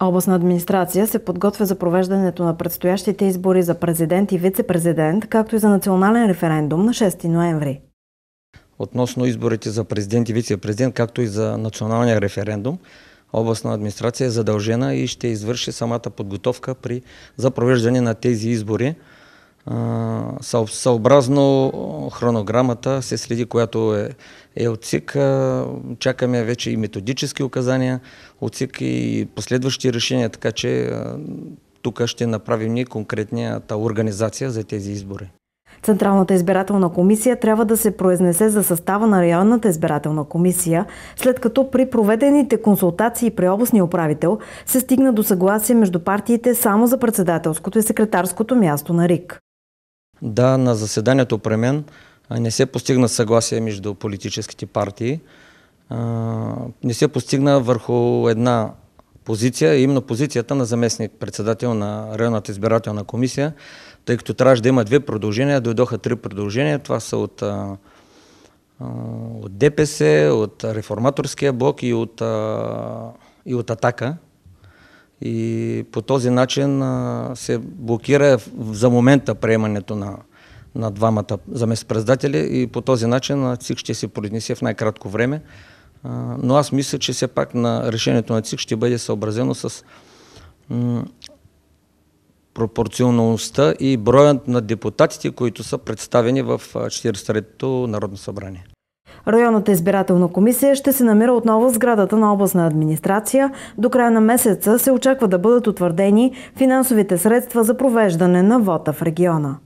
Областна администрация се подготвя за провеждането на предстоящите избори за президент и вице-президент, както и за национален референдум на 6 ноември. Относно изборите за президент и вице-президент, както и за националния референдум, областна администрация е задължена и ще извърши самата подготовка при, за провеждане на тези избори съобразно хронограмата се следи, която е, е от ЦИК. Чакаме вече и методически указания от ЦИК и последващи решения, така че тук ще направим ние конкретната организация за тези избори. Централната избирателна комисия трябва да се произнесе за състава на районната избирателна комисия, след като при проведените консултации при областния управител се стигна до съгласие между партиите само за председателското и секретарското място на РИК. Да, на заседанието при мен не се постигна съгласие между политическите партии. Не се постигна върху една позиция, именно позицията на заместник председател на районната избирателна комисия, тъй като трябваше да има две продължения, дойдоха три продължения. Това са от, от ДПС, от Реформаторския блок и от, и от Атака и по този начин се блокира за момента приемането на, на двамата заместпредседатели и по този начин ЦИК ще се произнесе в най-кратко време. Но аз мисля, че все пак на решението на ЦИК ще бъде съобразено с пропорционалността и броят на депутатите, които са представени в 43-то Народно събрание. Районната избирателна комисия ще се намира отново в сградата на областна администрация. До края на месеца се очаква да бъдат утвърдени финансовите средства за провеждане на вота в региона.